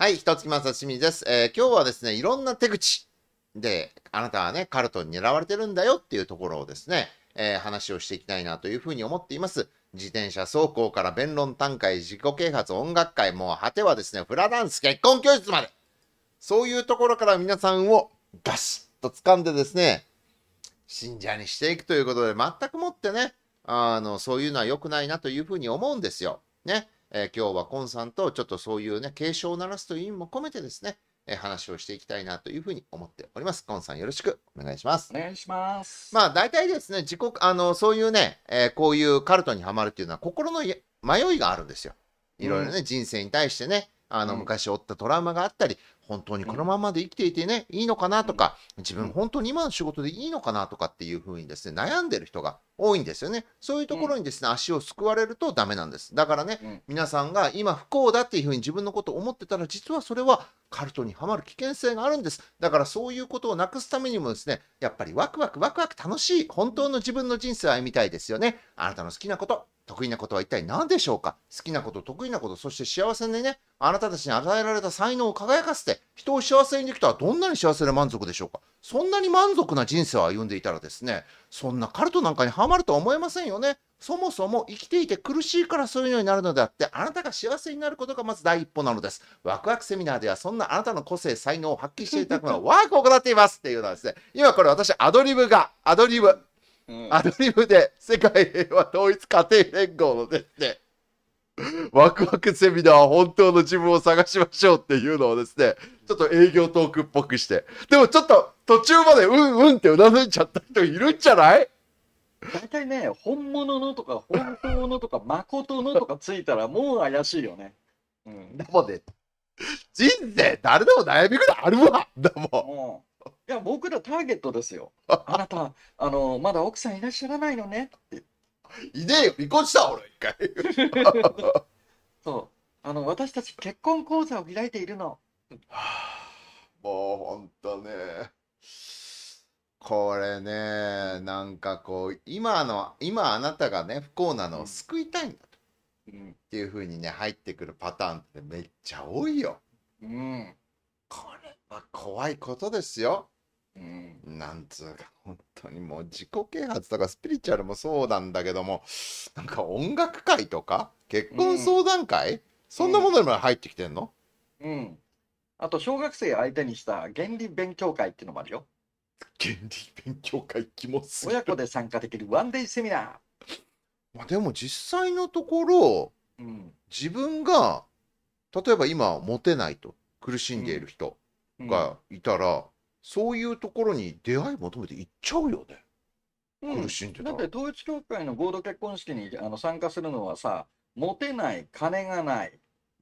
はい、ひとつきまさしみです、えー、今日はですね、いろんな手口で、あなたはね、カルトに狙われてるんだよっていうところをですね、えー、話をしていきたいなというふうに思っています。自転車走行から弁論短会、自己啓発、音楽会、もう果てはですね、フラダンス、結婚教室まで。そういうところから皆さんをガシッと掴んでですね、信者にしていくということで、全くもってね、あの、そういうのは良くないなというふうに思うんですよ。ね。えー、今日はコンさんとちょっとそういうね、警鐘を鳴らすという意味も込めてですね、えー、話をしていきたいなというふうに思っております。コンさんよろしくお願いします。お願いします。まあ大体ですね、自己、あの、そういうね、えー、こういうカルトにはまるっていうのは心の迷いがあるんですよ。いろいろね、うん、人生に対してね、あの、昔負ったトラウマがあったり、本当にこのままで生きていてね、いいのかなとか、自分本当に今の仕事でいいのかなとかっていうふうにですね、悩んでる人が多いんですよね。そういうところにですね、足をすくわれるとダメなんです。だからね、皆さんが今不幸だっていうふうに自分のことを思ってたら、実はそれはカルトにはまる危険性があるんです。だからそういうことをなくすためにもですね、やっぱりワクワクワクワク楽しい、本当の自分の人生を歩みたいですよね。あなたの好きなこと、得意なことは一体何でしょうか好きなこと、得意なこと、そして幸せでね、あなたたちに与えられた才能を輝かせて、人を幸せにできたらどんなに幸せで満足でしょうかそんなに満足な人生を歩んでいたらですね、そんなカルトなんかにはまるとは思えませんよね。そもそも生きていて苦しいからそういうようになるのであって、あなたが幸せになることがまず第一歩なのです。ワクワクセミナーではそんなあなたの個性、才能を発揮していただくのはワークを行っていますっていうのはですね、今これ私アドリブが、アドリブ、アドリブで世界平和統一家庭連合のですね、ワクワクセミナー本当の自分を探しましょうっていうのをですね、ちょっと営業トークっぽくして。でもちょっと途中までうんうんってうなずいちゃった人いるんじゃない大体ね、本物のとか本当のとか誠のとかついたらもう怪しいよね。うん。でもね、人生誰でも悩みぐらいあるわ。だもん。も いや、僕らターゲットですよ。あなた、あの、まだ奥さんいらっしゃらないのねって。いねえよ、離婚した、俺、一回。そう。あの、私たち結婚講座を開いているの。もうほんとねこれねなんかこう今の今あなたがね不幸なのを救いたいんだと。うん。ていう風にね入ってくるパターンってめっちゃ多いよ。うん。こまあ、怖いことですよ。うん、なんつうか本当にもう自己啓発とかスピリチュアルもそうなんだけどもなんか音楽会とか結婚相談会、うん、そんなものにも入ってきてんの、うん、あと小学生相手にした原理勉強会っていうのもあるよ原理勉強会気もする親子で参加できるワンデイセミナーまあでも実際のところ、自分が例えば今モテないと苦しんでいる人、がいたら、そういうところに出会い求めて行っちゃうよね。うん、苦しんでだって統一教会の合同結婚式にあの参加するのはさ、モテない、金がない、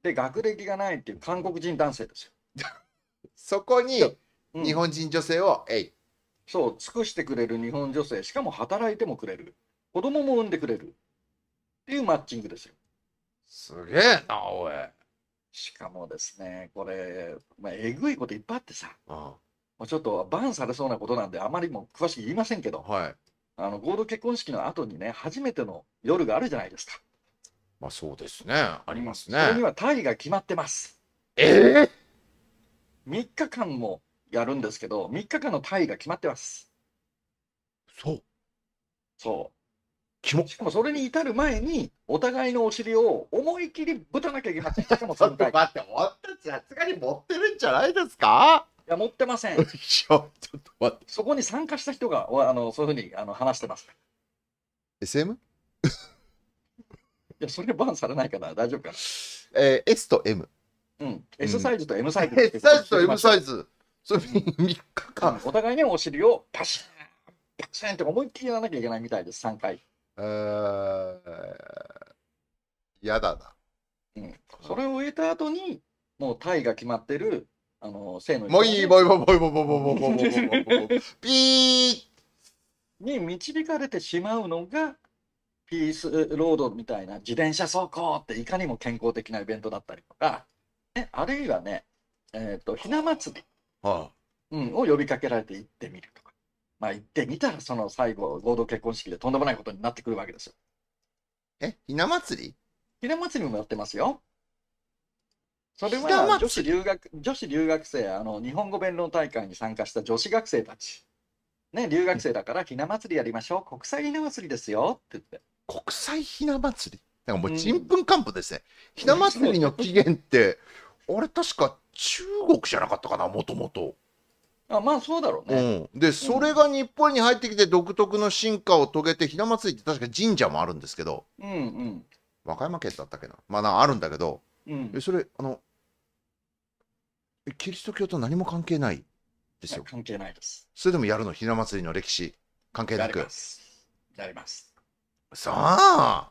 で、学歴がないっていう韓国人男性ですよ。そこに日本人女性を、うん、えい。そう、尽くしてくれる日本女性、しかも働いてもくれる、子供も産んでくれるっていうマッチングですよ。すげえな、おい。しかもですね、これ、まあ、えぐいこといっぱいあってさ、あもうちょっとバンされそうなことなんで、あまりも詳しく言いませんけど、はい。あの合同結婚式の後にね、初めての夜があるじゃないですか。まあそうですね。ありますそれにね。は単位が決まってます。ええ3日間もやるんですけど、3日間の単位が決まってます。そう。そしかもそれに至る前に、お互いのお尻を思い切りぶたなきゃいけません。し もちょっと待って、俺たちさすがに持ってるんじゃないですかいや、持ってません。ちょっと待って。そこに参加した人が、あのそういうふうにあの話してます。SM? いや、それバンされないから大丈夫かな。えー、S と M。うん、S サイズと M サイズ。S サイズと M サイズ。それ3日間。お互いにお尻をパシャン、パシャンって思いっきりやらなきゃいけないみたいです、3回。嫌だな。うん、それを終えた後に、もう体が決まってる、あの、性の、いもういい、もういい、もういい、もういい、もういい、もういい、ピーに導かれてしまうのが、ピースロードみたいな自転車走行っていかにも健康的なイベントだったりとか、ね、あるいはね、えっ、ー、と、ひな祭り、はあうん、を呼びかけられて行ってみるとか。まあ、行ってみたら、その最後、合同結婚式でとんでもないことになってくるわけですよ。え、ひな祭りひな祭りもやってますよ。それは女子留学、女子留学生、あの、日本語弁論大会に参加した女子学生たち。ね、留学生だからひな祭りやりましょう。国際ひな祭りですよ。って言って。国際ひな祭りなんかもうちんぷんかんぷんですね。うん、ひな祭りの起源って、あれ確か中国じゃなかったかな、もともと。あまあそうだろうね、うん、でそれが日本に入ってきて独特の進化を遂げてひな祭りって確か神社もあるんですけど、うんうん、和歌山県だったっけなまあなあるんだけど、うん、それあのキリスト教と何も関係ないですよ関係ないですそれでもやるのひな祭りの歴史関係なくやりますやりますさあ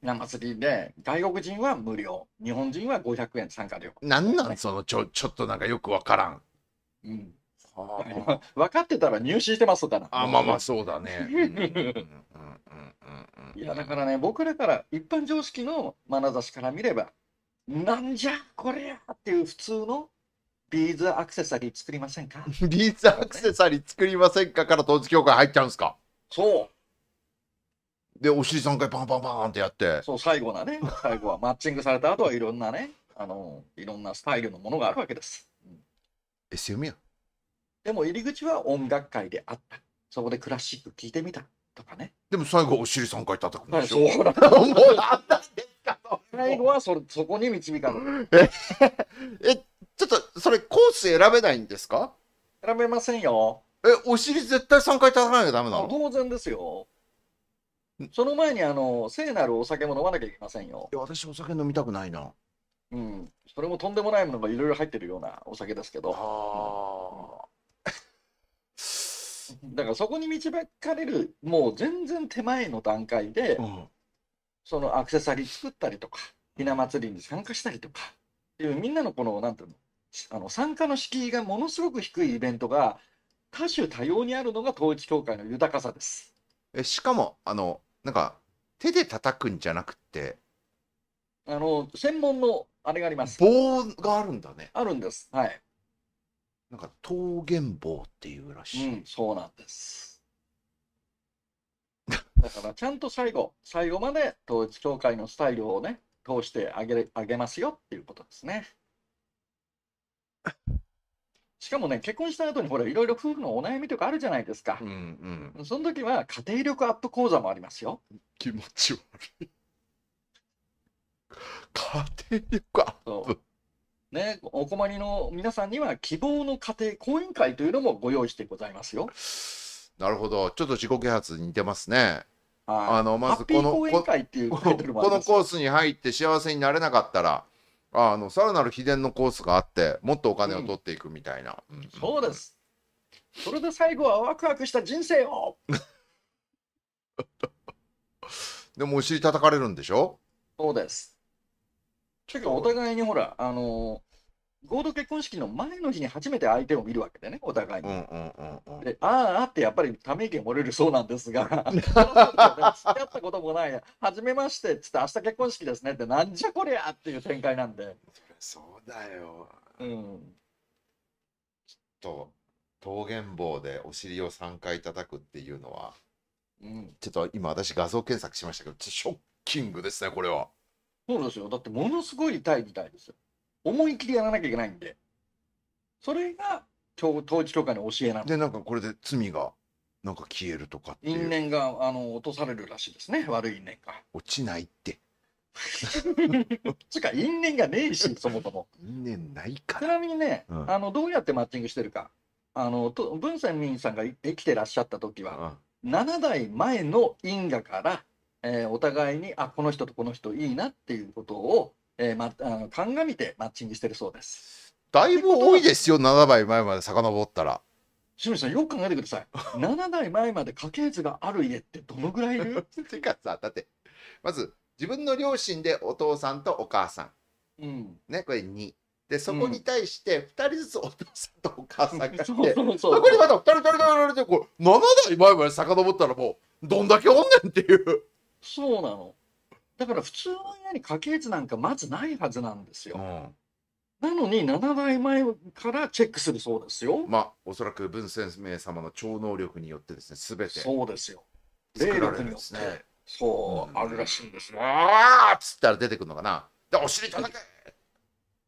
ひな祭りで、外国人は無料、日本人は500円参加料。なんなん、そのちょ、ちょっとなんかよくわからん。うん。あ、分かってたら入試してますから。あ、まあまあそうだね。いやだからね、僕らから一般常識の眼差しから見れば、なんじゃこれやっていう普通のビーズアクセサリー作りませんか ビーズアクセサリー作りませんかから統一協会入っちゃうんですかそう。で、お尻3回パンパンパンってやって。そう、最後なね、最後はマッチングされた後はいろんなね、あの、いろんなスタイルのものがあるわけです。ですよみよ。でも入り口は音楽会であった。そこでクラシック聴いてみたとかね。でも最後お尻3回叩くんでしょ。はい、そうだ。もうなんですか 最後はそそこに導かれる。え、ちょっとそれコース選べないんですか選べませんよ。え、お尻絶対3回叩かなきゃダメなの当然ですよ。その前にあの聖なるお酒も飲まなきゃいけませんよ。いや私お酒飲みたくないな。うん、それもとんでもないものがいろいろ入ってるようなお酒ですけど、だからそこに導かれるもう全然手前の段階で、うん、そのアクセサリー作ったりとかひな祭りに参加したりとかっていうみんなのこの何ていうのあの参加の敷居がものすごく低いイベントが多種多様にあるのが統一教会の豊かさです。えしかもあのなんか手で叩くんじゃなくてあの専門のあれがあります。棒があるんだね。あるんです。はい。なんか桃源棒っていうらしい。うん、そうなんです。だからちゃんと最後、最後まで統一教会のスタイルをね、通してあげあげますよっていうことですね。しかもね、結婚した後にほら、いろいろ夫婦のお悩みとかあるじゃないですか。うんうん、その時は家庭力アップ講座もありますよ。気持ち悪い家庭力アップ。ね、お困りの皆さんには希望の家庭講演会というのもご用意してございますよ。なるほど、ちょっと自己啓発に似てますね。ああのまずこのこのコースに入って幸せになれなかったら、あのさらなる秘伝のコースがあってもっとお金を取っていくみたいな。そうです。それで最後はワクワクした人生を。でもお尻叩かれるんでしょ。そうです。お互いにほら、あのー、合同結婚式の前の日に初めて相手を見るわけでね、お互いに。で、ああってやっぱりため息漏れるそうなんですが、付き合ったこともない、はじめましてっつって、明日結婚式ですねって、なんじゃこりゃっていう展開なんで。そうだよ。うん。ちょっと、桃源棒でお尻を3回叩くっていうのは、うん、ちょっと今私画像検索しましたけど、ちょショッキングですね、これは。そうですよ。だってものすごい痛いみたいですよ。思い切りやらなきゃいけないんで。それが統一教会の教えなの。で、なんかこれで罪がなんか消えるとかっていう。因縁があの落とされるらしいですね。悪い因縁が。落ちないって。つ か因縁がねえし、そもそも。因縁ないから。ちなみにね、うん、あのどうやってマッチングしてるか。あの文鮮明さんが生きてらっしゃった時は、うん、7代前の因果からえー、お互いにあこの人とこの人いいなっていうことを、えーま、あの鑑みてマッチングしてるそうですだいぶ多いですよ7倍前まで遡ったら清水さんよく考えてください7 代前まで家系図がある家ってどのぐらいいるてか さだってまず自分の両親でお父さんとお母さん、うん、ねこれ2でそこに対して2人ずつお父さんとお母さんがいて、うん、そうそうそうそこにまた2人2人2人2人ってこう7代前まで遡ったらもうどんだけおんねんっていうそうなの。だから普通の家に家系図なんかまずないはずなんですよ。うんなのに7代前からチェックするそうですよ。まあおそらく文鮮明様の超能力によってですねすべてそうですよ。霊力によって、ね、そう、うん、あるらしいんですね。ああっつったら出てくるのかな。でお尻叩け。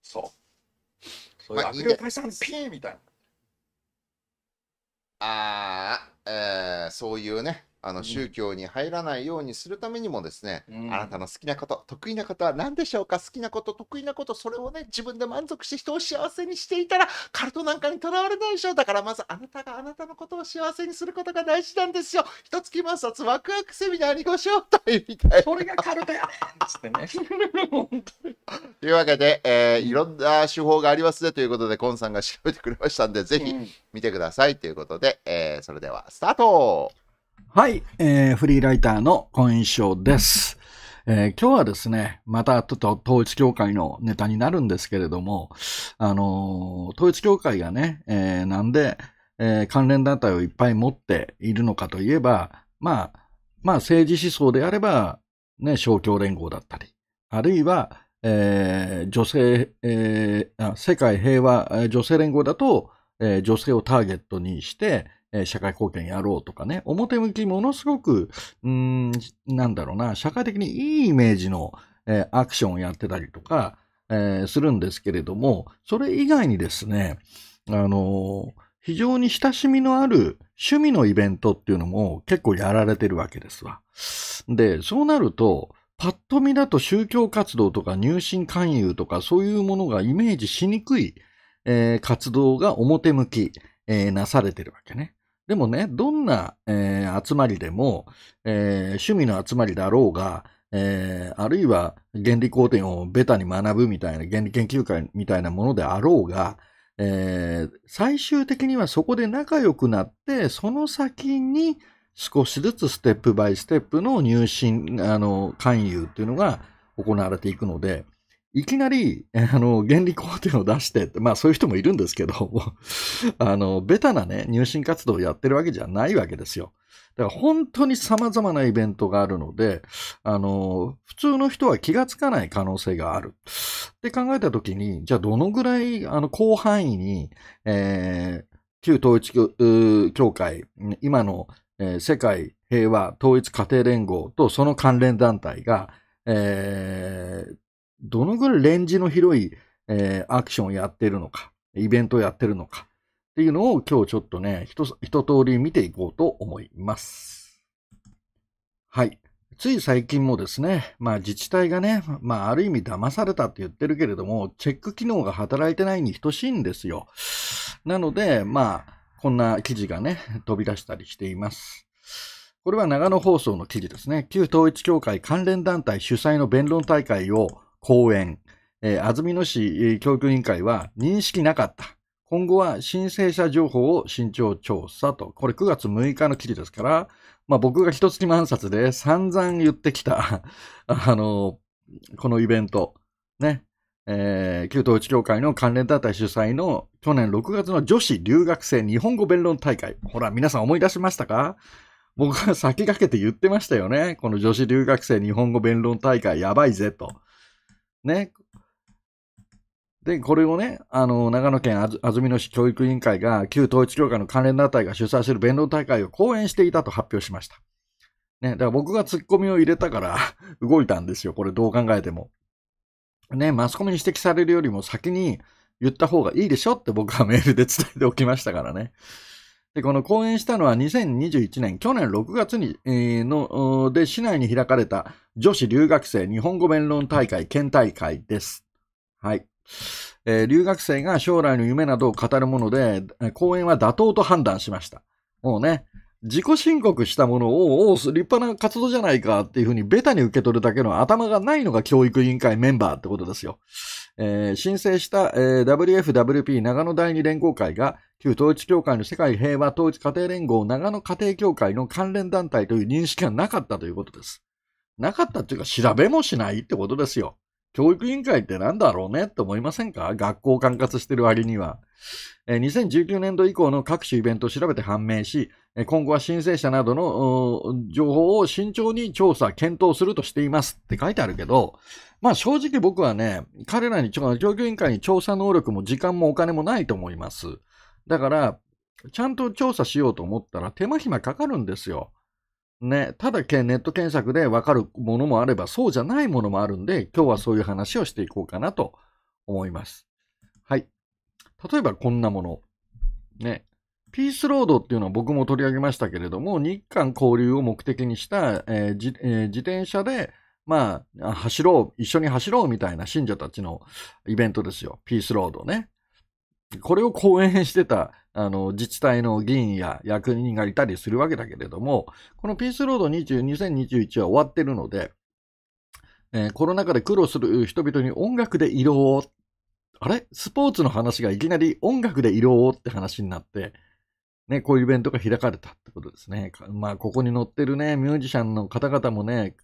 そう。そういう悪霊退ピーみたいな。ああ、えー、そういうねあの宗教に入らないようにするためにもですね、うん、あなたの好きなこと得意なことは何でしょうか好きなこと得意なことそれをね自分で満足して人を幸せにしていたらカルトなんかにとらわれないでしょうだからまずあなたがあなたのことを幸せにすることが大事なんですよ一月摩冊ワクワクセミナーにご招待みたいそれがカルトやってね というわけで、えー、いろんな手法がありますねということでコンさんが調べてくれましたんでぜひ見てくださいということで、えー、それではスタートはい、えー、フリーライターの今章です。えー、今日はですね、またちょっと統一教会のネタになるんですけれども、あのー、統一教会がね、えー、なんで、えー、関連団体をいっぱい持っているのかといえば、まあ、まあ政治思想であれば、ね、勝共連合だったり、あるいは、えー、女性、えー、世界平和女性連合だと、えー、女性をターゲットにして、え社会貢献やろうとかね、表向きものすごく、うん、なんだろうな、社会的にいいイメージの、えアクションをやってたりとか、えするんですけれども、それ以外にですね、あの非常に親しみのある趣味のイベントっていうのも結構やられてるわけですわ。で、そうなると、パッと見だと宗教活動とか入信勧誘とかそういうものがイメージしにくい、えー、活動が表向き、えー、なされてるわけね。でもね、どんな、えー、集まりでも、えー、趣味の集まりだろうが、えー、あるいは原理工程をベタに学ぶみたいな、原理研究会みたいなものであろうが、えー、最終的にはそこで仲良くなって、その先に少しずつステップバイステップの入信、あの、勧誘っていうのが行われていくので、いきなり、あの、原理工程を出してまあそういう人もいるんですけど、あの、ベタなね、入信活動をやってるわけじゃないわけですよ。だから本当に様々なイベントがあるので、あの、普通の人は気がつかない可能性がある。って考えたときに、じゃあどのぐらい、あの、広範囲に、えー、旧統一協会、今の、えー、世界平和統一家庭連合とその関連団体が、えー、どのぐらいレンジの広い、えー、アクションをやってるのか、イベントをやってるのか、っていうのを今日ちょっとね、一一通り見ていこうと思います。はい。つい最近もですね、まあ自治体がね、まあある意味騙されたって言ってるけれども、チェック機能が働いてないに等しいんですよ。なので、まあ、こんな記事がね、飛び出したりしています。これは長野放送の記事ですね。旧統一協会関連団体主催の弁論大会を講演、えー、安曇野市教育委員会は認識なかった。今後は申請者情報を慎重調査と。これ9月6日の記事ですから、まあ僕が一月満冊で散々言ってきた あの、このイベント、ね、えー、旧統一協会の関連団体主催の去年6月の女子留学生日本語弁論大会。ほら、皆さん思い出しましたか僕が先駆けて言ってましたよね。この女子留学生日本語弁論大会やばいぜと。ね。で、これをね、あの、長野県安曇野市教育委員会が、旧統一教会の関連団体が主催する弁論大会を講演していたと発表しました。ね、だから僕がツッコミを入れたから 動いたんですよ。これどう考えても。ね、マスコミに指摘されるよりも先に言った方がいいでしょって僕はメールで伝えておきましたからね。で、この講演したのは2021年、去年6月に、えー、の、で、市内に開かれた女子留学生日本語弁論大会、県大会です。はい。えー、留学生が将来の夢などを語るもので、講演は妥当と判断しました。もうね、自己申告したものを、おお、立派な活動じゃないかっていうふうにベタに受け取るだけの頭がないのが教育委員会メンバーってことですよ。えー、申請した、えー、WFWP 長野第二連合会が、旧統一協会の世界平和統一家庭連合長野家庭協会の関連団体という認識がなかったということです。なかったというか、調べもしないってことですよ。教育委員会って何だろうねって思いませんか学校管轄してる割には。2019年度以降の各種イベントを調べて判明し、今後は申請者などの情報を慎重に調査、検討するとしていますって書いてあるけど、まあ正直僕はね、彼らに、教育委員会に調査能力も時間もお金もないと思います。だから、ちゃんと調査しようと思ったら手間暇かかるんですよ。ね、ただネット検索でわかるものもあれば、そうじゃないものもあるんで、今日はそういう話をしていこうかなと思います。はい。例えばこんなもの。ね、ピースロードっていうのは僕も取り上げましたけれども、日韓交流を目的にした、えーえー、自転車で、まあ、走ろう、一緒に走ろうみたいな信者たちのイベントですよ。ピースロードね。これを講演してた、あの、自治体の議員や役人がいたりするわけだけれども、このピースロード20 2021は終わってるので、えー、コロナ禍で苦労する人々に音楽で色を、あれスポーツの話がいきなり音楽で色をって話になって、ね、こういうイベントが開かれたってことですね。まあ、ここに載ってるね、ミュージシャンの方々もね、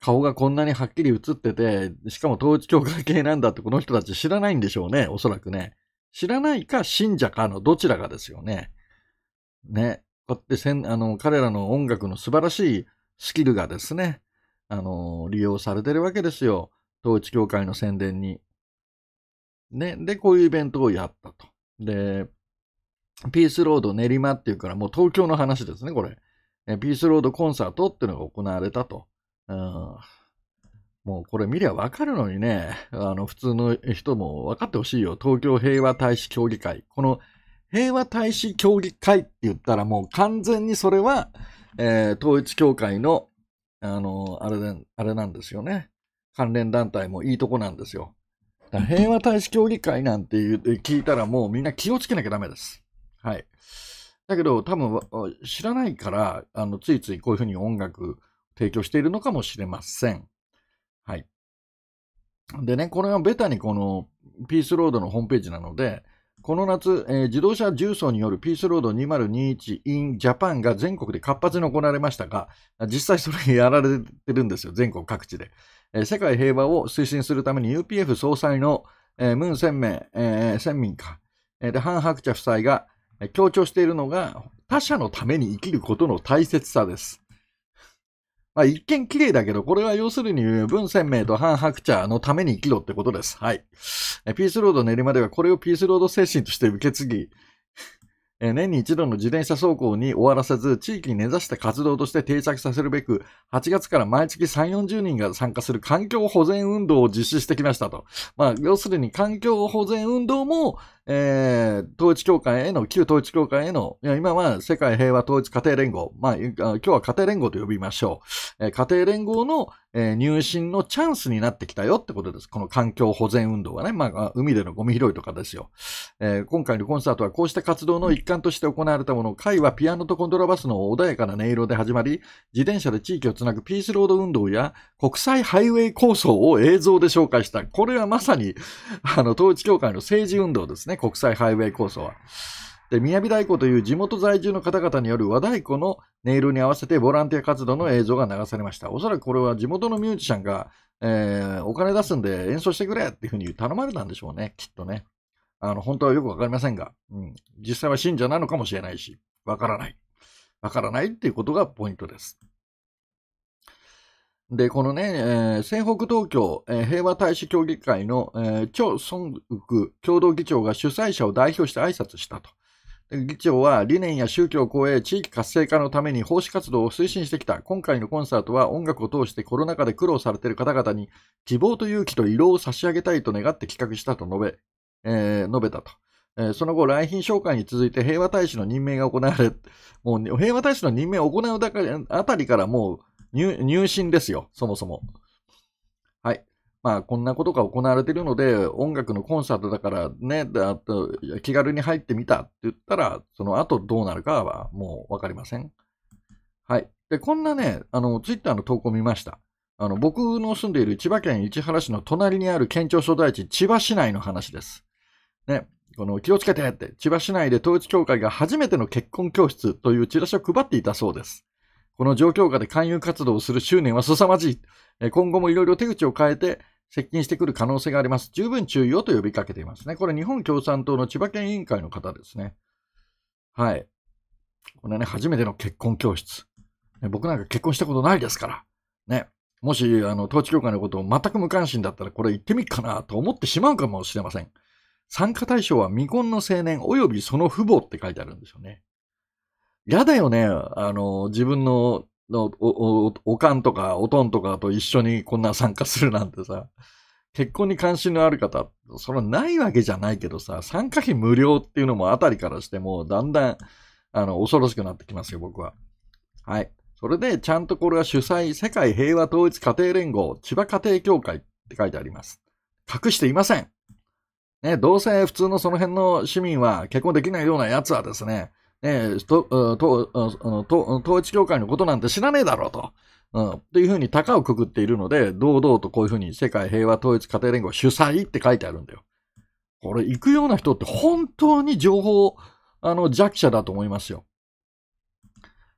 顔がこんなにはっきり映ってて、しかも統一教会系なんだってこの人たち知らないんでしょうね、おそらくね。知らないか信者かのどちらかですよね。ね。こうやってせん、あの、彼らの音楽の素晴らしいスキルがですね、あの、利用されてるわけですよ。統一教会の宣伝に。ね。で、こういうイベントをやったと。で、ピースロード練馬っていうから、もう東京の話ですね、これ。ピースロードコンサートっていうのが行われたと。うん、もうこれ見りゃわかるのにね、あの、普通の人も分かってほしいよ。東京平和大使協議会。この平和大使協議会って言ったらもう完全にそれは、えー、統一教会の、あの、あれで、あれなんですよね。関連団体もいいとこなんですよ。平和大使協議会なんて聞いたらもうみんな気をつけなきゃダメです。はい。だけど、多分知らないから、あのついついこういうふうに音楽提供しているのかもしれません。はい。でね、これはベタにこのピースロードのホームページなので、この夏、えー、自動車重装によるピースロード 2021in Japan が全国で活発に行われましたが、実際それやられてるんですよ、全国各地で。えー、世界平和を推進するために UPF 総裁の、えー、ムン・センメン、えー、センミンか、えー、で、ハン・ハクチャ夫妻が、強調しているのが、他者のために生きることの大切さです。まあ、一見綺麗だけど、これは要するに、文鮮明とハン・ハクチャーのために生きろってことです。はい。ピースロード練馬ではこれをピースロード精神として受け継ぎ、年に一度の自転車走行に終わらせず、地域に根ざした活動として定着させるべく、8月から毎月3、40人が参加する環境保全運動を実施してきましたと。まあ、要するに環境保全運動も、えー、統一教会への、旧統一教会への、いや今は世界平和統一家庭連合、まあ、今日は家庭連合と呼びましょう。えー、家庭連合の、えー、入信のチャンスになってきたよってことです。この環境保全運動はね、まあ、海でのゴミ拾いとかですよ。えー、今回のコンサートはこうした活動の一環として行われたもの、会はピアノとコントラバスの穏やかな音色で始まり、自転車で地域をつなぐピースロード運動や国際ハイウェイ構想を映像で紹介した。これはまさに、あの、統一教会の政治運動ですね。ね、国際ハイウェイ構想は。で、宮城太鼓という地元在住の方々による和太鼓の音色に合わせてボランティア活動の映像が流されました。おそらくこれは地元のミュージシャンが、えー、お金出すんで演奏してくれっていうふうに頼まれたんでしょうね、きっとね。あの、本当はよくわかりませんが、うん、実際は信者なのかもしれないし、わからない。わからないっていうことがポイントです。で、このね、えー、西北東京、えー、平和大使協議会の、えー、チョ・ソンウク共同議長が主催者を代表して挨拶したと。議長は理念や宗教を超え地域活性化のために奉仕活動を推進してきた。今回のコンサートは音楽を通してコロナ禍で苦労されている方々に希望と勇気と色を差し上げたいと願って企画したと述べ、えー、述べたと。えー、その後、来賓紹介に続いて平和大使の任命が行われ、もう平和大使の任命を行うあたりからもう入信ですよ、そもそも。はい。まあ、こんなことが行われているので、音楽のコンサートだからね、だと気軽に入ってみたって言ったら、その後どうなるかはもうわかりません。はい。で、こんなね、あの、ツイッターの投稿見ました。あの、僕の住んでいる千葉県市原市の隣にある県庁所在地、千葉市内の話です。ね、この気をつけてって、千葉市内で統一教会が初めての結婚教室というチラシを配っていたそうです。この状況下で勧誘活動をする執念は凄まじい。今後もいろいろ手口を変えて接近してくる可能性があります。十分注意をと呼びかけていますね。これ日本共産党の千葉県委員会の方ですね。はい。これね、初めての結婚教室。僕なんか結婚したことないですから。ね。もし、あの、統治協会のことを全く無関心だったら、これ行ってみっかなと思ってしまうかもしれません。参加対象は未婚の青年及びその父母って書いてあるんですよね。嫌だよね。あの、自分の、のお、お、おかんとか、おとんとかと一緒にこんな参加するなんてさ、結婚に関心のある方、それはないわけじゃないけどさ、参加費無料っていうのもあたりからしても、だんだん、あの、恐ろしくなってきますよ、僕は。はい。それで、ちゃんとこれは主催、世界平和統一家庭連合、千葉家庭協会って書いてあります。隠していません。ね、どうせ普通のその辺の市民は結婚できないような奴はですね、えー、と、と、と、統一教会のことなんて知らねえだろうと。うん。というふうに高をくくっているので、堂々とこういうふうに世界平和統一家庭連合主催って書いてあるんだよ。これ行くような人って本当に情報、あの、弱者だと思いますよ。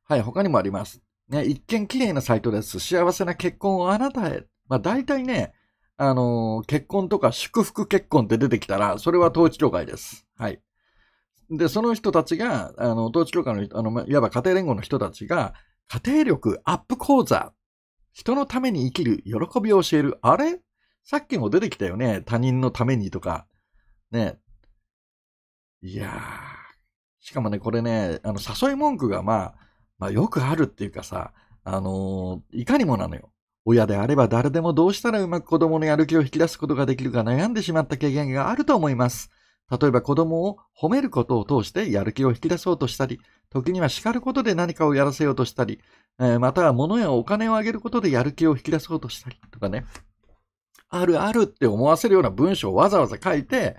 はい、他にもあります。ね、一見綺麗なサイトです。幸せな結婚をあなたへ。まあ大体ね、あのー、結婚とか祝福結婚って出てきたら、それは統一教会です。はい。で、その人たちが、あの、統一教会の、あの、いわば家庭連合の人たちが、家庭力アップ講座、人のために生きる喜びを教える、あれさっきも出てきたよね、他人のためにとか、ね。いやー、しかもね、これね、あの、誘い文句がまあ、まあよくあるっていうかさ、あのー、いかにもなのよ。親であれば誰でもどうしたらうまく子供のやる気を引き出すことができるか悩んでしまった経験があると思います。例えば子供を褒めることを通してやる気を引き出そうとしたり、時には叱ることで何かをやらせようとしたり、えまたは物やお金をあげることでやる気を引き出そうとしたりとかね。あるあるって思わせるような文章をわざわざ書いて、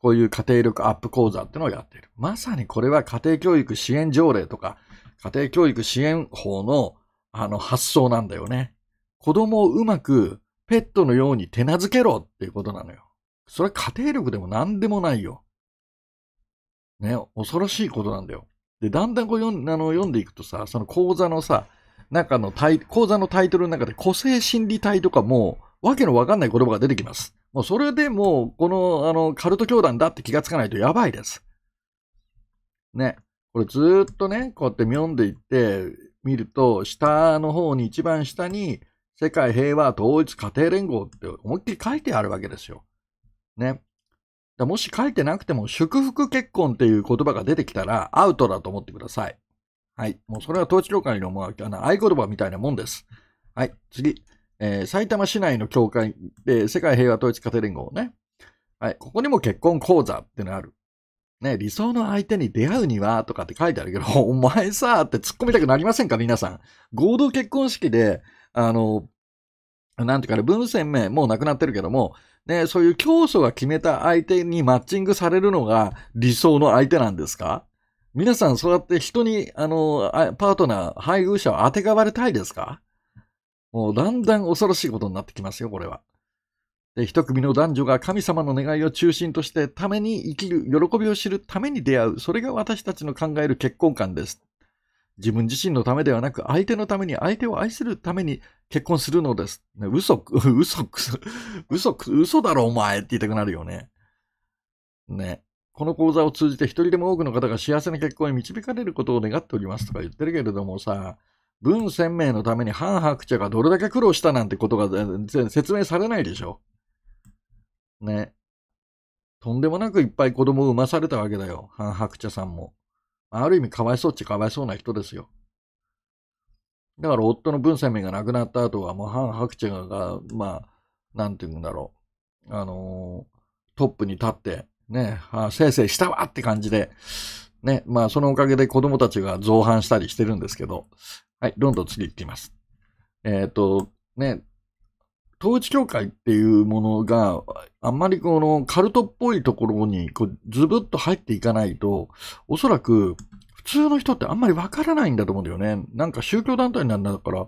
こういう家庭力アップ講座ってのをやっている。まさにこれは家庭教育支援条例とか、家庭教育支援法のあの発想なんだよね。子供をうまくペットのように手なずけろっていうことなのよ。それは家庭力でも何でもないよ。ね、恐ろしいことなんだよ。で、だんだんこう読んあの読んでいくとさ、その講座のさ、中のタイ、講座のタイトルの中で個性心理体とかもわけのわかんない言葉が出てきます。もうそれでもう、この、あの、カルト教団だって気がつかないとやばいです。ね。これずっとね、こうやって読んでいって、見ると、下の方に、一番下に、世界平和統一家庭連合って思いっきり書いてあるわけですよ。ね。だもし書いてなくても、祝福結婚っていう言葉が出てきたら、アウトだと思ってください。はい。もうそれは統一教会の思惑、あの、合言葉みたいなもんです。はい。次。えー、埼玉市内の教会、で、世界平和統一家庭連合ね。はい。ここにも結婚講座ってのある。ね、理想の相手に出会うにはとかって書いてあるけど、お前さーって突っ込みたくなりませんか皆さん。合同結婚式で、あの、なんていうかね、文鮮明、もう亡くなってるけども、ね、そういう教祖が決めた相手にマッチングされるのが理想の相手なんですか皆さんそうやって人に、あの、パートナー、配偶者を当てがわれたいですかもうだんだん恐ろしいことになってきますよ、これは。で一組の男女が神様の願いを中心としてために生きる喜びを知るために出会うそれが私たちの考える結婚観です自分自身のためではなく、相手のために、相手を愛するために結婚するのです。ね、嘘、嘘、嘘、嘘だろ、お前って言いたくなるよね。ね。この講座を通じて一人でも多くの方が幸せな結婚に導かれることを願っておりますとか言ってるけれどもさ、文鮮明のためにク白茶がどれだけ苦労したなんてことが説明されないでしょ。ね。とんでもなくいっぱい子供を産まされたわけだよ。ク白茶さんも。ある意味かわいそうっちゃかわいそうな人ですよ。だから夫の文鮮明が亡くなった後は、もうハン・ハクチェが、まあ、なんて言うんだろう。あのー、トップに立って、ね、ああ、せいせいしたわって感じで、ね、まあそのおかげで子供たちが造反したりしてるんですけど、はい、どんどん次行ってみます。えっ、ー、と、ね、統一教会っていうものが、あんまりこのカルトっぽいところにこうズブッと入っていかないと、おそらく普通の人ってあんまりわからないんだと思うんだよね。なんか宗教団体なんだから、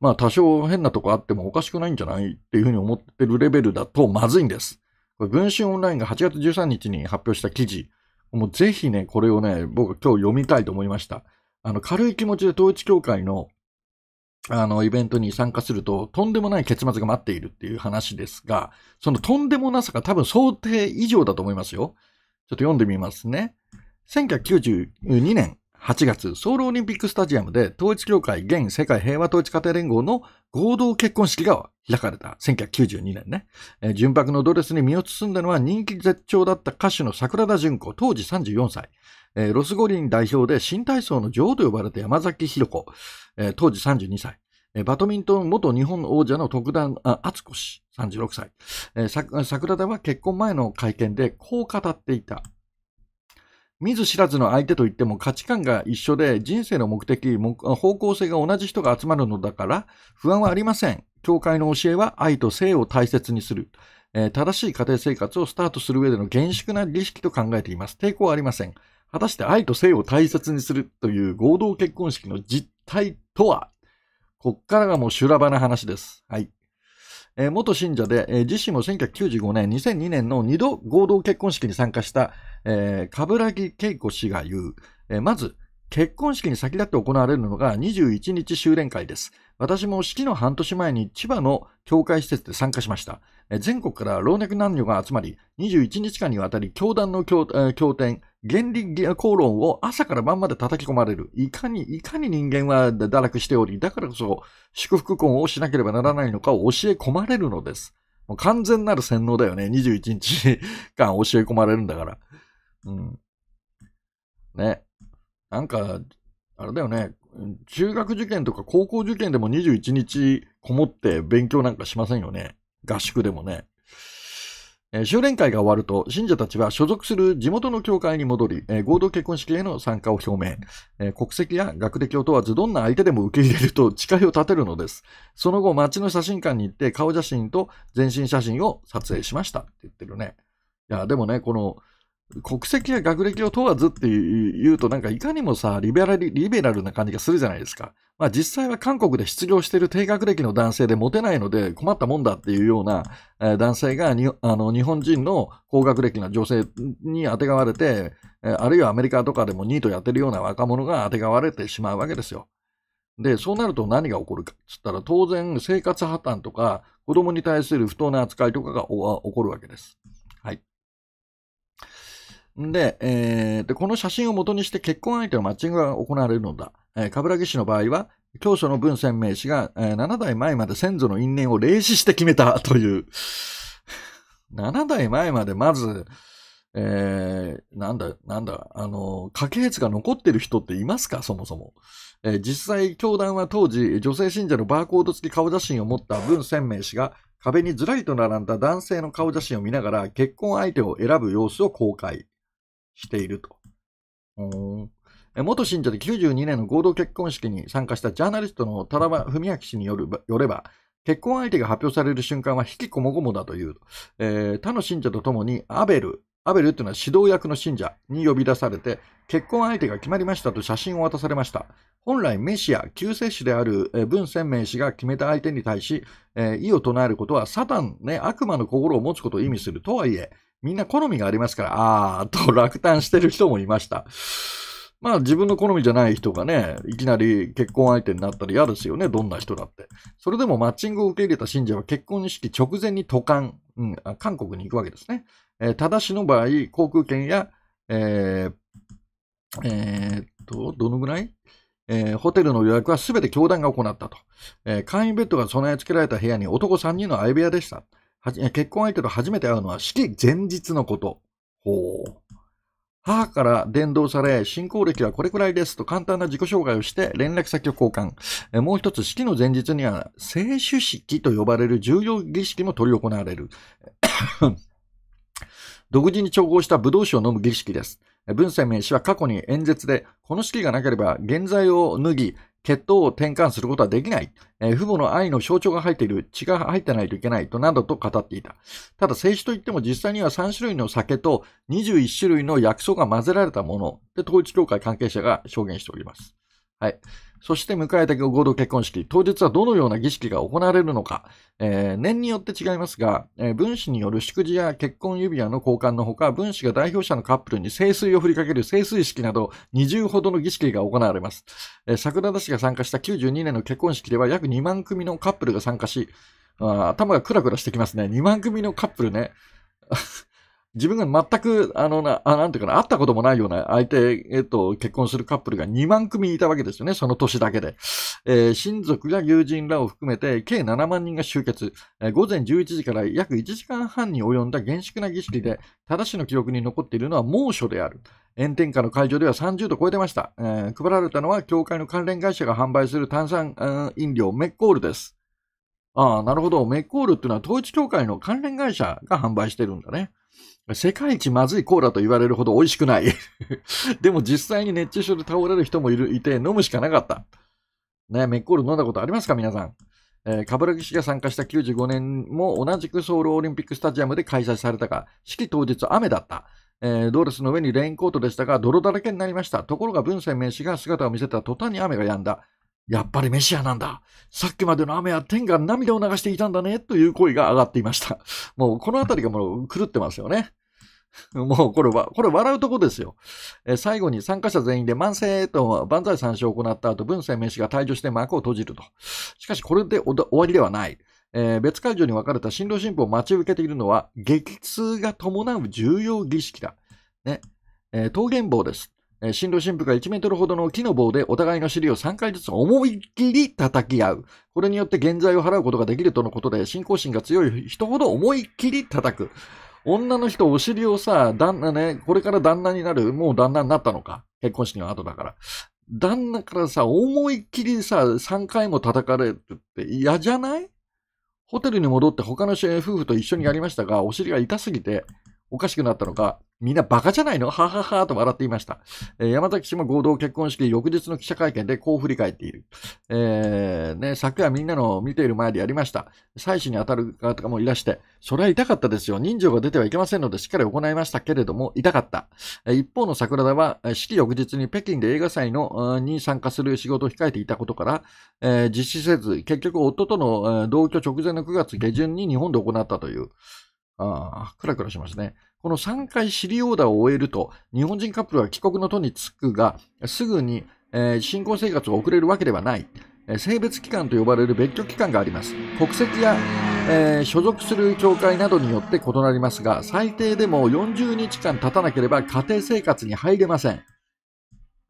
まあ多少変なとこあってもおかしくないんじゃないっていうふうに思ってるレベルだとまずいんです。こ文春オンラインが8月13日に発表した記事、もうぜひね、これをね、僕今日読みたいと思いました。あの、軽い気持ちで統一教会のあの、イベントに参加すると、とんでもない結末が待っているっていう話ですが、そのとんでもなさが多分想定以上だと思いますよ。ちょっと読んでみますね。1992年8月、ソウルオリンピックスタジアムで、統一協会現世界平和統一家庭連合の合同結婚式が開かれた。1992年ね。えー、純白のドレスに身を包んだのは人気絶頂だった歌手の桜田淳子、当時34歳。えー、ロス五輪代表で新体操の女王と呼ばれた山崎ひろ子、えー、当時32歳、えー、バドミントン元日本王者の徳田敦子氏、36歳、えー、桜田は結婚前の会見でこう語っていた。見ず知らずの相手といっても価値観が一緒で人生の目的、方向性が同じ人が集まるのだから不安はありません。教会の教えは愛と性を大切にする。えー、正しい家庭生活をスタートする上での厳粛な儀式と考えています。抵抗はありません。果たして愛と性を大切にするという合同結婚式の実態とはこっからがもう修羅場な話です。はい。えー、元信者で、えー、自身も1995年、2002年の2度合同結婚式に参加した、えー、冠城恵子氏が言う、えー、まず、結婚式に先立って行われるのが21日修練会です。私も式の半年前に千葉の教会施設で参加しました。全国から老若男女が集まり、21日間にわたり教団の教,、えー、教典、原理口論を朝から晩まで叩き込まれる。いかに、いかに人間は堕落しており、だからこそ祝福婚をしなければならないのかを教え込まれるのです。もう完全なる洗脳だよね。21日間教え込まれるんだから。うん。ね。なんか、あれだよね。中学受験とか高校受験でも21日こもって勉強なんかしませんよね。合宿でもね。え修練会が終わると、信者たちは所属する地元の教会に戻り、え合同結婚式への参加を表明、え国籍や学歴を問わず、どんな相手でも受け入れると誓いを立てるのです。その後、町の写真館に行って、顔写真と全身写真を撮影しましたって言ってるね。いや、でもね、この、国籍や学歴を問わずっていうと、なんかいかにもさ、リベラル、リベラルな感じがするじゃないですか。まあ実際は韓国で失業している低学歴の男性でモテないので困ったもんだっていうような、え男性がにあの日本人の高学歴の女性にあてがわれて、えあるいはアメリカとかでもニートやってるような若者があてがわれてしまうわけですよ。で、そうなると何が起こるかっつったら当然生活破綻とか子供に対する不当な扱いとかが起こるわけです。で、えー、で、この写真を元にして結婚相手のマッチングが行われるのだ。えー、冠城氏の場合は、教祖の文鮮明氏が、えー、7代前まで先祖の因縁を霊視して決めたという、7 代前までまず、えー、なんだ、なんだ、あの、家系図が残ってる人っていますか、そもそも。えー、実際、教団は当時、女性信者のバーコード付き顔写真を持った文鮮明氏が、壁にずらりと並んだ男性の顔写真を見ながら、結婚相手を選ぶ様子を公開。していると。元信者で92年の合同結婚式に参加したジャーナリストの田良文明氏によれば、結婚相手が発表される瞬間は引きこもごもだという、えー、他の信者とともにアベル、アベルというのは指導役の信者に呼び出されて、結婚相手が決まりましたと写真を渡されました。本来メシア、救世主である文鮮明氏が決めた相手に対し、えー、意を唱えることはサタン、ね、悪魔の心を持つことを意味するとはいえ、みんな好みがありますから、あーと落胆してる人もいました。まあ自分の好みじゃない人がね、いきなり結婚相手になったら嫌ですよね、どんな人だって。それでもマッチングを受け入れた信者は結婚式直前に渡韓、うん、韓国に行くわけですね。えー、ただしの場合、航空券や、えー、えー、っと、どのぐらいえー、ホテルの予約はすべて教団が行ったと、えー、ベッドが備え付けられた部屋に男3人の相部屋でした。結婚相手と初めて会うのは式前日のこと。ほう。母から伝道され、信仰歴はこれくらいですと簡単な自己紹介をして連絡先を交換。えもう一つ、式の前日には、聖酒式と呼ばれる重要儀式も執り行われる。独自に調合したぶどう酒を飲む儀式です。文鮮明氏は過去に演説で、この式がなければ、現在を脱ぎ、血統を転換することはできない。えー、父母の愛の象徴が入っている、血が入ってないといけないとなどと語っていた。ただ、聖酒といっても実際には3種類の酒と21種類の薬草が混ぜられたもので、統一協会関係者が証言しております。はい。そして迎えた合同結婚式。当日はどのような儀式が行われるのか。えー、年によって違いますが、えー、分子による祝辞や結婚指輪の交換のほか、分子が代表者のカップルに聖水を振りかける聖水式など20ほどの儀式が行われます。えー、桜田氏が参加した92年の結婚式では約2万組のカップルが参加し、頭がクラクラしてきますね。2万組のカップルね。自分が全く、あのな、あなんていうかな、会ったこともないような相手、えっと、結婚するカップルが2万組いたわけですよね、その年だけで。えー、親族や友人らを含めて、計7万人が集結、えー、午前11時から約1時間半に及んだ厳粛な儀式で、正しの記憶に残っているのは猛暑である。炎天下の会場では30度超えてました。えー、配られたのは、教会の関連会社が販売する炭酸、うん、飲料、メッコールです。ああ、なるほど。メッコールっていうのは統一教会の関連会社が販売してるんだね。世界一まずいコーラと言われるほど美味しくない でも実際に熱中症で倒れる人もいる、いて飲むしかなかった。ね、メッコール飲んだことありますか皆さん。えー、ラギ氏が参加した95年も同じくソウルオリンピックスタジアムで開催されたが、式当日雨だった。えー、ドレスの上にレインコートでしたが、泥だらけになりました。ところが文鮮明氏が姿を見せた途端に雨が止んだ。やっぱりメシアなんだ。さっきまでの雨は天が涙を流していたんだね、という声が上がっていました。もうこの辺りがもう狂ってますよね。もうこれは、これ笑うとこですよ。え最後に参加者全員で万世と万歳三唱を行った後、文鮮明氏が退場して幕を閉じると。しかしこれで終わりではない。えー、別会場に分かれた新郎新婦を待ち受けているのは、激痛が伴う重要儀式だ。ね。えー、桃源棒です。えー、新郎新婦が1メートルほどの木の棒でお互いの尻を3回ずつ思いっきり叩き合う。これによって現在を払うことができるとのことで、信仰心が強い人ほど思いっきり叩く。女の人お尻をさ、旦那ね、これから旦那になる、もう旦那になったのか。結婚式の後だから。旦那からさ、思いっきりさ、3回も叩かれるって嫌じゃないホテルに戻って他の夫婦と一緒にやりましたが、お尻が痛すぎて、おかしくなったのか、みんなバカじゃないのはははと笑っていました。えー、山崎氏も合同結婚式翌日の記者会見でこう振り返っている。えー、ね、昨夜みんなの見ている前でやりました。妻子に当たる方もいらして、それは痛かったですよ。人情が出てはいけませんのでしっかり行いましたけれども、痛かった。え一方の桜田は、式翌日に北京で映画祭のに参加する仕事を控えていたことから、えー、実施せず、結局夫との同居直前の9月下旬に日本で行ったという。ああ、クラクラしますね。この3回シリオーダーを終えると、日本人カップルは帰国の途に着くが、すぐに、えー、新婚生活を送れるわけではない。え性別機関と呼ばれる別居機関があります。国籍や、えー、所属する教会などによって異なりますが、最低でも40日間経たなければ家庭生活に入れません。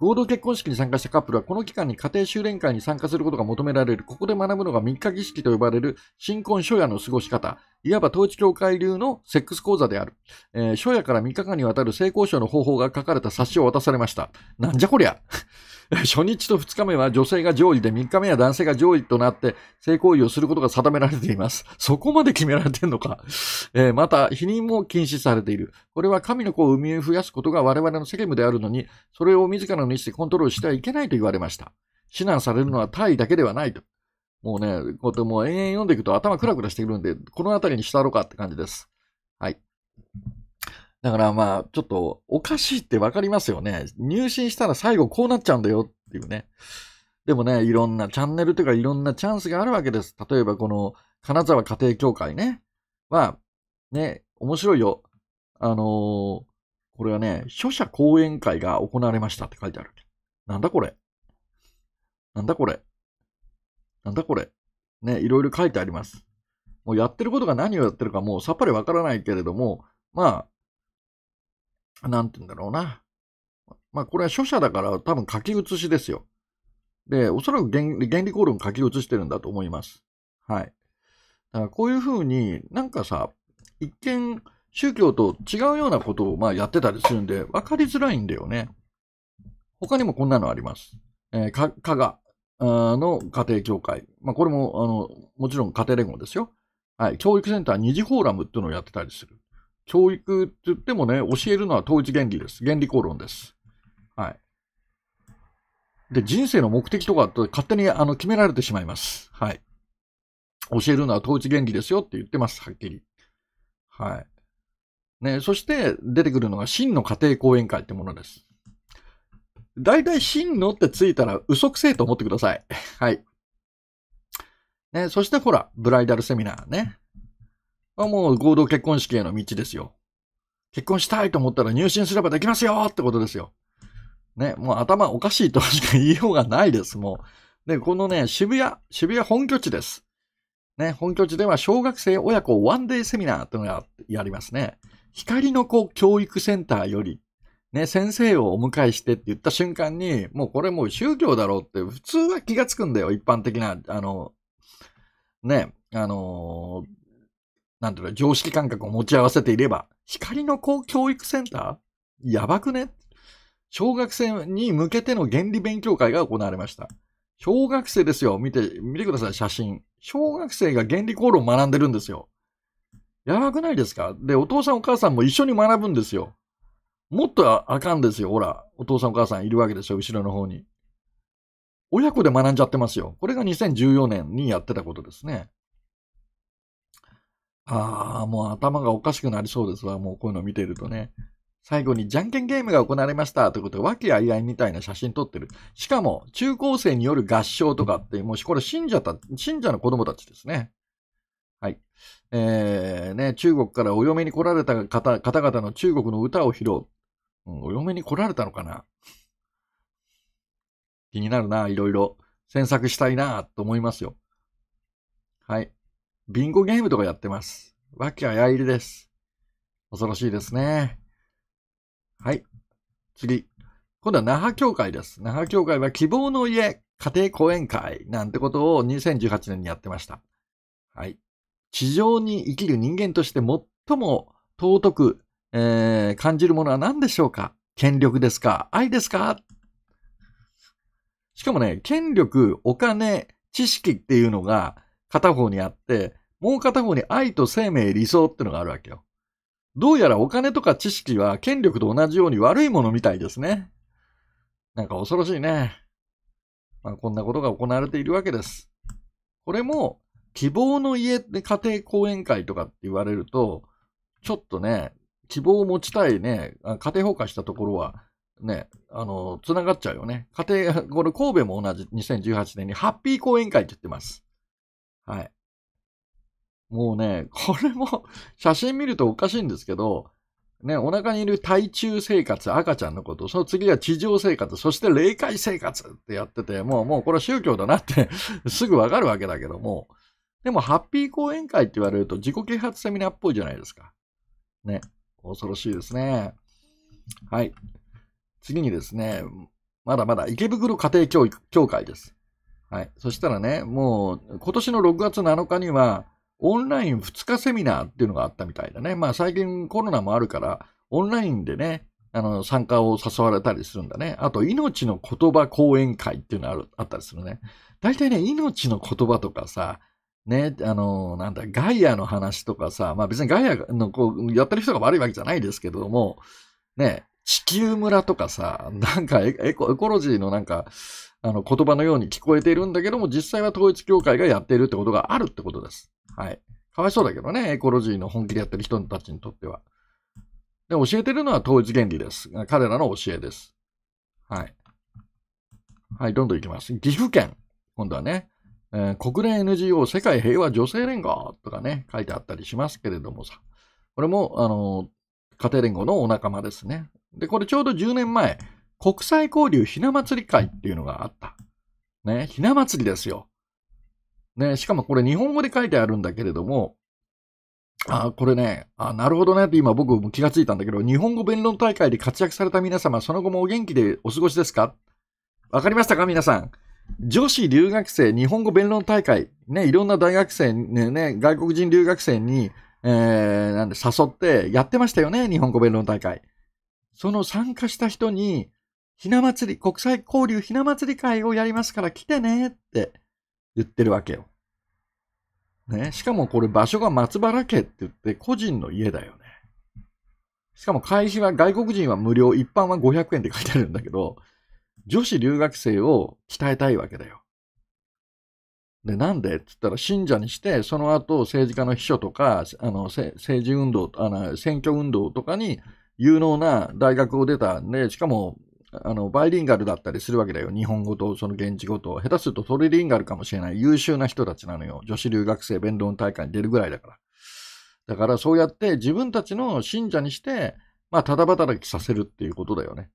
合同結婚式に参加したカップルはこの期間に家庭修練会に参加することが求められる。ここで学ぶのが三日儀式と呼ばれる新婚初夜の過ごし方。いわば統一教会流のセックス講座である。えー、初夜から3日間にわたる性交渉の方法が書かれた冊子を渡されました。なんじゃこりゃ 初日と2日目は女性が上位で3日目は男性が上位となって性行為をすることが定められています。そこまで決められてんのか。えー、また、否認も禁止されている。これは神の子を産み増やすことが我々の責務であるのに、それを自らの意思でコントロールしてはいけないと言われました。指南されるのは体位だけではないと。もうね、こうやってもう延々読んでいくと頭クラクラしてくるんで、この辺りにしたろかって感じです。だからまあ、ちょっとおかしいってわかりますよね。入信したら最後こうなっちゃうんだよっていうね。でもね、いろんなチャンネルというかいろんなチャンスがあるわけです。例えばこの金沢家庭協会ね。は、ね、面白いよ。あのー、これはね、書写講演会が行われましたって書いてある。なんだこれなんだこれなんだこれね、いろいろ書いてあります。もうやってることが何をやってるかもうさっぱりわからないけれども、まあ、なんて言うんだろうな。まあ、これは書写だから多分書き写しですよ。で、おそらく原原理考論書き写してるんだと思います。はい。だからこういうふうになんかさ、一見宗教と違うようなことをまあやってたりするんで、わかりづらいんだよね。他にもこんなのあります。えー、か、加賀の家庭教会。まあ、これも、あの、もちろん家庭連合ですよ。はい。教育センター二次フォーラムっていうのをやってたりする。教育って言ってもね、教えるのは統一原理です。原理講論です。はい。で、人生の目的とかと勝手にあの決められてしまいます。はい。教えるのは統一原理ですよって言ってます、はっきり。はい。ね、そして出てくるのが真の家庭講演会ってものです。大体真のってついたら嘘くせえと思ってください。はい。ね、そしてほら、ブライダルセミナーね。あもう合同結婚式への道ですよ。結婚したいと思ったら入信すればできますよってことですよ。ね、もう頭おかしいとしか言いようがないです、もう。で、このね、渋谷、渋谷本拠地です。ね、本拠地では小学生親子ワンデーセミナーというのがやりますね。光の子教育センターより、ね、先生をお迎えしてって言った瞬間に、もうこれもう宗教だろうって普通は気がつくんだよ、一般的な、あの、ね、あのー、なんていうの、常識感覚を持ち合わせていれば、光の子教育センターやばくね小学生に向けての原理勉強会が行われました。小学生ですよ。見て、見てください、写真。小学生が原理講論を学んでるんですよ。やばくないですかで、お父さんお母さんも一緒に学ぶんですよ。もっとあかんですよ。ほら、お父さんお母さんいるわけでしょ、後ろの方に。親子で学んじゃってますよ。これが2014年にやってたことですね。ああ、もう頭がおかしくなりそうですわ。もうこういうの見てるとね。最後に、じゃんけんゲームが行われましたということで、和気あいあいみたいな写真撮ってる。しかも、中高生による合唱とかって、もしこれ信者た、信者の子供たちですね。はい。えー、ね、中国からお嫁に来られた方方々の中国の歌を披露。うん、お嫁に来られたのかな気になるな、いろいろ。詮索したいな、と思いますよ。はい。ビンゴゲームとかやってます。わきあやいりです。恐ろしいですね。はい。次。今度は那覇協会です。那覇協会は希望の家家庭講演会なんてことを2018年にやってました。はい。地上に生きる人間として最も尊く、えー、感じるものは何でしょうか権力ですか愛ですかしかもね、権力、お金、知識っていうのが片方にあって、もう片方に愛と生命、理想ってのがあるわけよ。どうやらお金とか知識は権力と同じように悪いものみたいですね。なんか恐ろしいね。まあ、こんなことが行われているわけです。これも、希望の家で家庭講演会とかって言われると、ちょっとね、希望を持ちたいね、家庭崩壊したところは、ね、あの、つながっちゃうよね。家庭、これ神戸も同じ2018年にハッピー講演会って言ってます。はい。もうね、これも 写真見るとおかしいんですけど、ね、お腹にいる体中生活、赤ちゃんのこと、その次は地上生活、そして霊界生活ってやってて、もう、もうこれ宗教だなって すぐわかるわけだけども、でもハッピー講演会って言われると自己啓発セミナーっぽいじゃないですか。ね、恐ろしいですね。はい。次にですね、まだまだ池袋家庭教育協会です。はい。そしたらね、もう今年の6月7日には、オンライン2日セミナーっていうのがあったみたいだね。まあ最近コロナもあるから、オンラインでね、あの、参加を誘われたりするんだね。あと、命の言葉講演会っていうのあるあったりするね。大体ね、命の言葉とかさ、ね、あの、なんだ、ガイアの話とかさ、まあ別にガイアのこう、やってる人が悪いわけじゃないですけども、ね、地球村とかさ、なんかエコエコロジーのなんか、あの言葉のように聞こえているんだけども、実際は統一教会がやっているってことがあるってことです。はい。かわいそうだけどね、エコロジーの本気でやってる人たちにとっては。で、教えてるのは統一原理です。彼らの教えです。はい。はい、どんどんいきます。岐阜県。今度はね、えー、国連 NGO 世界平和女性連合とかね、書いてあったりしますけれどもさ。これも、あの、家庭連合のお仲間ですね。で、これちょうど10年前、国際交流ひな祭り会っていうのがあった。ね、ひな祭りですよ。ね、しかもこれ日本語で書いてあるんだけれども、あこれね、あなるほどねって今僕も気がついたんだけど、日本語弁論大会で活躍された皆様、その後もお元気でお過ごしですかわかりましたか皆さん。女子留学生日本語弁論大会、ね、いろんな大学生ね、ね、外国人留学生に、えー、なんで誘ってやってましたよね、日本語弁論大会。その参加した人に、ひな祭り、国際交流ひな祭り会をやりますから来てねって言ってるわけよ。ね。しかもこれ場所が松原家って言って個人の家だよね。しかも開始は外国人は無料、一般は500円って書いてあるんだけど、女子留学生を鍛えたいわけだよ。で、なんでって言ったら信者にして、その後政治家の秘書とか、あの、政治運動、あの、選挙運動とかに有能な大学を出たんで、しかもあの、バイリンガルだったりするわけだよ。日本語とその現地語と。下手するとトリリンガルかもしれない優秀な人たちなのよ。女子留学生弁論大会に出るぐらいだから。だからそうやって自分たちの信者にして、まあ、ただ働きさせるっていうことだよね。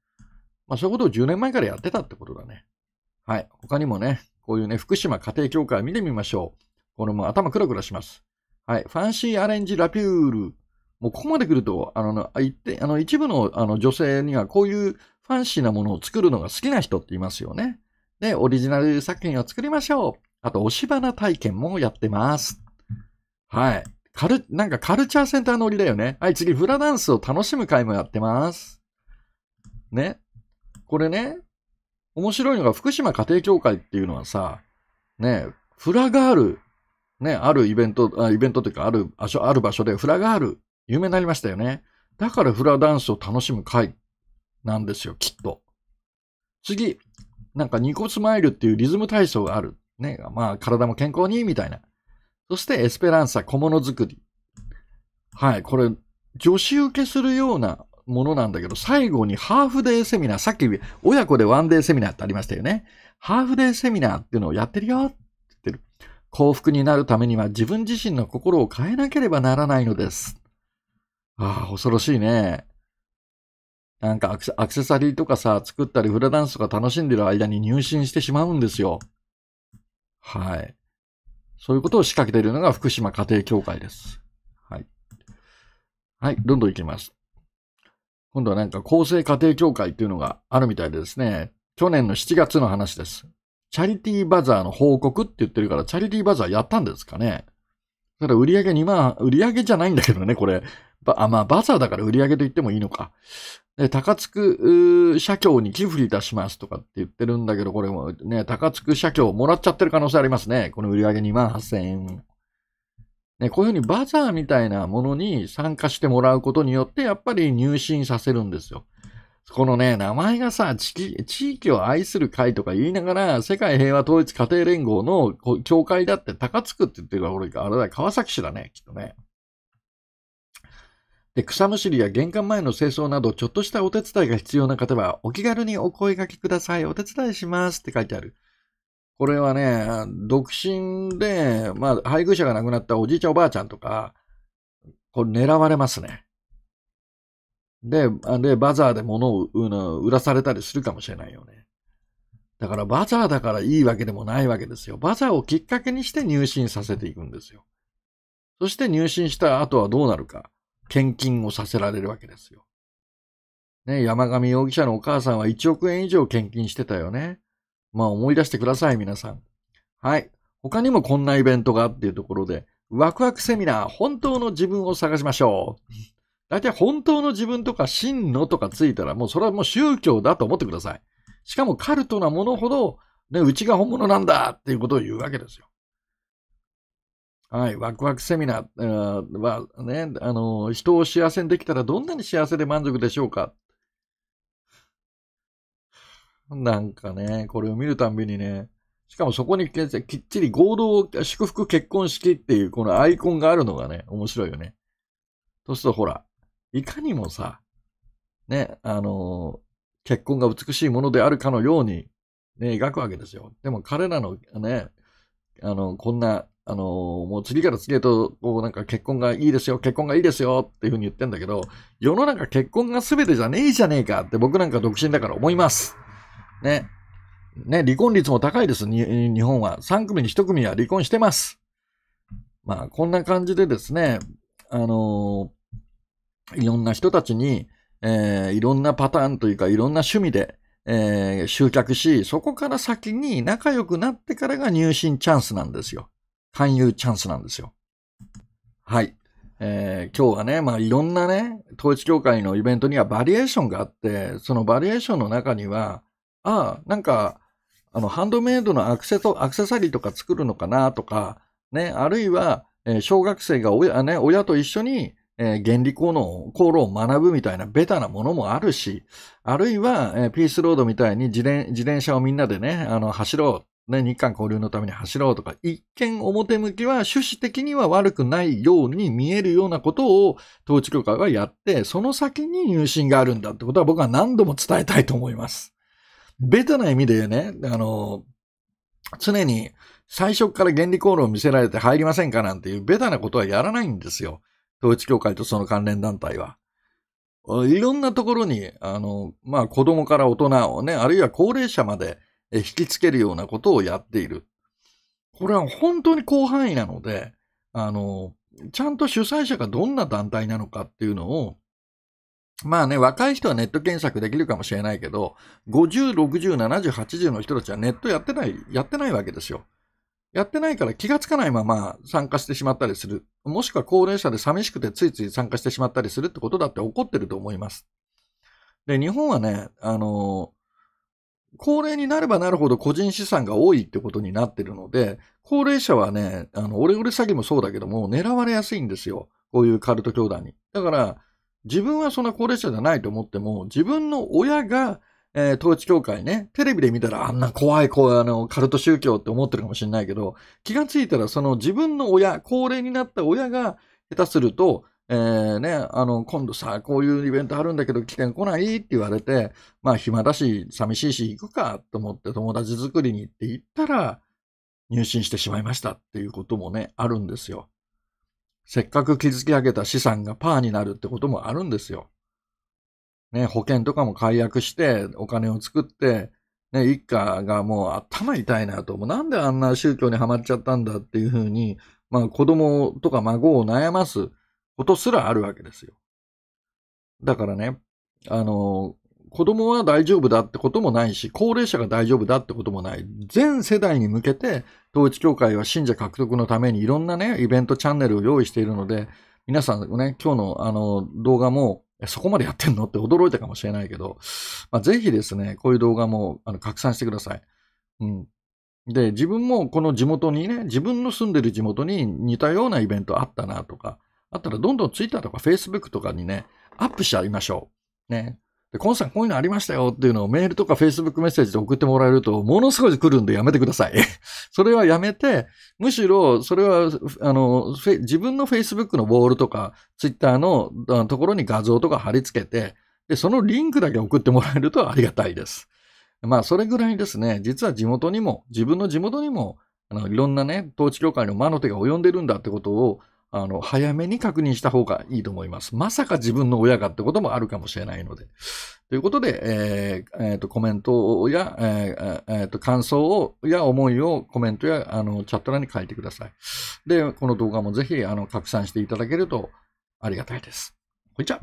まあ、そういうことを10年前からやってたってことだね。はい。他にもね、こういうね、福島家庭協会見てみましょう。これも頭クラクラします。はい。ファンシーアレンジラピュール。もうここまで来ると、あの、あの一部のあの女性にはこういうファンシーなものを作るのが好きな人っていますよね。で、オリジナル作品を作りましょう。あと、押し花体験もやってます。はい。カル、なんかカルチャーセンター乗りだよね。はい、次、フラダンスを楽しむ会もやってます。ね。これね、面白いのが福島家庭協会っていうのはさ、ね、フラガール、ね、あるイベント、あイベントというか、ある場所、ある場所でフラガール、有名になりましたよね。だからフラダンスを楽しむ会っなんですよ、きっと。次、なんかニコスマイルっていうリズム体操がある。ね、まあ体も健康に、みたいな。そしてエスペランサ、小物作り。はい、これ、女子受けするようなものなんだけど、最後にハーフデーセミナー、さっき親子でワンデーセミナーってありましたよね。ハーフデーセミナーっていうのをやってるよって言ってる。幸福になるためには自分自身の心を変えなければならないのです。ああ、恐ろしいね。なんかアクセサリーとかさ、作ったりフラダンスとか楽しんでる間に入信してしまうんですよ。はい。そういうことを仕掛けているのが福島家庭協会です。はい。はい、どんどん行きます。今度はなんか厚生家庭協会っていうのがあるみたいでですね、去年の7月の話です。チャリティーバザーの報告って言ってるから、チャリティーバザーやったんですかねただ売上2万、売上じゃないんだけどね、これ。ば、あ、まあ、バザーだから売上と言ってもいいのか。高津区社協に寄付いたしますとかって言ってるんだけど、これもね、高津区社協もらっちゃってる可能性ありますね。この売り上げ2万8000円。ね、こういうふうにバザーみたいなものに参加してもらうことによって、やっぱり入信させるんですよ。このね、名前がさ、地域を愛する会とか言いながら、世界平和統一家庭連合の協会だって高津区って言ってるから、俺、あれだ、川崎市だね、きっとね。草むしりや玄関前の清掃など、ちょっとしたお手伝いが必要な方は、お気軽にお声掛けください。お手伝いしますって書いてある。これはね、独身で、まあ、配偶者が亡くなったおじいちゃんおばあちゃんとか、これ狙われますね。で、で、バザーで物を売らされたりするかもしれないよね。だからバザーだからいいわけでもないわけですよ。バザーをきっかけにして入信させていくんですよ。そして入信した後はどうなるか。献金をさせられるわけですよ。ね、山上容疑者のお母さんは1億円以上献金してたよね。まあ思い出してください、皆さん。はい。他にもこんなイベントがっていうところで、ワクワクセミナー、本当の自分を探しましょう。大体本当の自分とか真のとかついたら、もうそれはもう宗教だと思ってください。しかもカルトなものほど、ね、うちが本物なんだっていうことを言うわけですよ。はい、ワクワクセミナーはね、あの、人を幸せにできたらどんなに幸せで満足でしょうかなんかね、これを見るたんびにね、しかもそこにきっちり合同祝福結婚式っていうこのアイコンがあるのがね、面白いよね。そうするとほら、いかにもさ、ね、あの、結婚が美しいものであるかのように、ね、描くわけですよ。でも彼らのね、あの、こんなあのー、もう次から次へと、こうなんか結婚がいいですよ、結婚がいいですよっていうふうに言ってんだけど、世の中結婚が全てじゃねえじゃねえかって僕なんか独身だから思います。ね。ね、離婚率も高いです、日本は。3組に1組は離婚してます。まあ、こんな感じでですね、あのー、いろんな人たちに、えー、いろんなパターンというか、いろんな趣味で、えー、集客し、そこから先に仲良くなってからが入信チャンスなんですよ。勧誘チャンスなんですよ。はい。えー、今日はね、まあ、いろんなね、統一協会のイベントにはバリエーションがあって、そのバリエーションの中には、ああ、なんか、あの、ハンドメイドのアクセアクセサリーとか作るのかなとか、ね、あるいは、えー、小学生が親,、ね、親と一緒に、えー、原理講の、功労を学ぶみたいなベタなものもあるし、あるいは、えー、ピースロードみたいに自転自転車をみんなでね、あの、走ろう、ね、日韓交流のために走ろうとか、一見表向きは趣旨的には悪くないように見えるようなことを統一協会はやって、その先に入信があるんだってことは僕は何度も伝えたいと思います。ベタな意味でね、あの、常に最初から原理航路を見せられて入りませんかなんていうベタなことはやらないんですよ。統一協会とその関連団体は。いろんなところに、あの、まあ、子供から大人をね、あるいは高齢者まで、引きつけるようなことをやっている。これは本当に広範囲なので、あの、ちゃんと主催者がどんな団体なのかっていうのを、まあね、若い人はネット検索できるかもしれないけど、50、60、70、80の人たちはネットやってない、やってないわけですよ。やってないから気がつかないまま参加してしまったりする。もしくは高齢者で寂しくてついつい参加してしまったりするってことだって起こってると思います。で、日本はね、あの、高齢になればなるほど個人資産が多いってことになってるので、高齢者はね、あの、オレオレ詐欺もそうだけども、狙われやすいんですよ。こういうカルト教団に。だから、自分はそんな高齢者じゃないと思っても、自分の親が、えー、統一教会ね、テレビで見たらあんな怖い、こい、あの、カルト宗教って思ってるかもしれないけど、気がついたらその自分の親、高齢になった親が、下手すると、えー、ね、あの、今度さ、こういうイベントあるんだけど来て来ないって言われて、まあ暇だし、寂しいし、行くかと思って友達作りに行って行ったら、入信してしまいましたっていうこともね、あるんですよ。せっかく築き上げた資産がパーになるってこともあるんですよ。ね、保険とかも解約して、お金を作って、ね、一家がもう頭痛いなと、もうなんであんな宗教にはまっちゃったんだっていうふうに、まあ子供とか孫を悩ます。ことすらあるわけですよ。だからね、あの、子供は大丈夫だってこともないし、高齢者が大丈夫だってこともない。全世代に向けて、統一教会は信者獲得のためにいろんなね、イベントチャンネルを用意しているので、皆さんね、今日のあの動画も、そこまでやってんのって驚いたかもしれないけど、まあ、ぜひですね、こういう動画もあの拡散してください。うん。で、自分もこの地元にね、自分の住んでる地元に似たようなイベントあったなとか、あったらどんどんツイッターとかフェイスブックとかにね、アップしちゃいましょう。ね。で、コンさんこういうのありましたよっていうのをメールとかフェイスブックメッセージで送ってもらえると、ものすごい来るんでやめてください。それはやめて、むしろ、それは、あの、自分のフェイスブックのボールとか、ツイッターのところに画像とか貼り付けて、で、そのリンクだけ送ってもらえるとありがたいです。まあ、それぐらいですね、実は地元にも、自分の地元にも、あの、いろんなね、統治協会の魔の手が及んでるんだってことを、あの、早めに確認した方がいいと思います。まさか自分の親がってこともあるかもしれないので。ということで、えー、えー、と、コメントや、えー、えー、と、感想を、や思いをコメントや、あの、チャット欄に書いてください。で、この動画もぜひ、あの、拡散していただけるとありがたいです。ほいちゃ。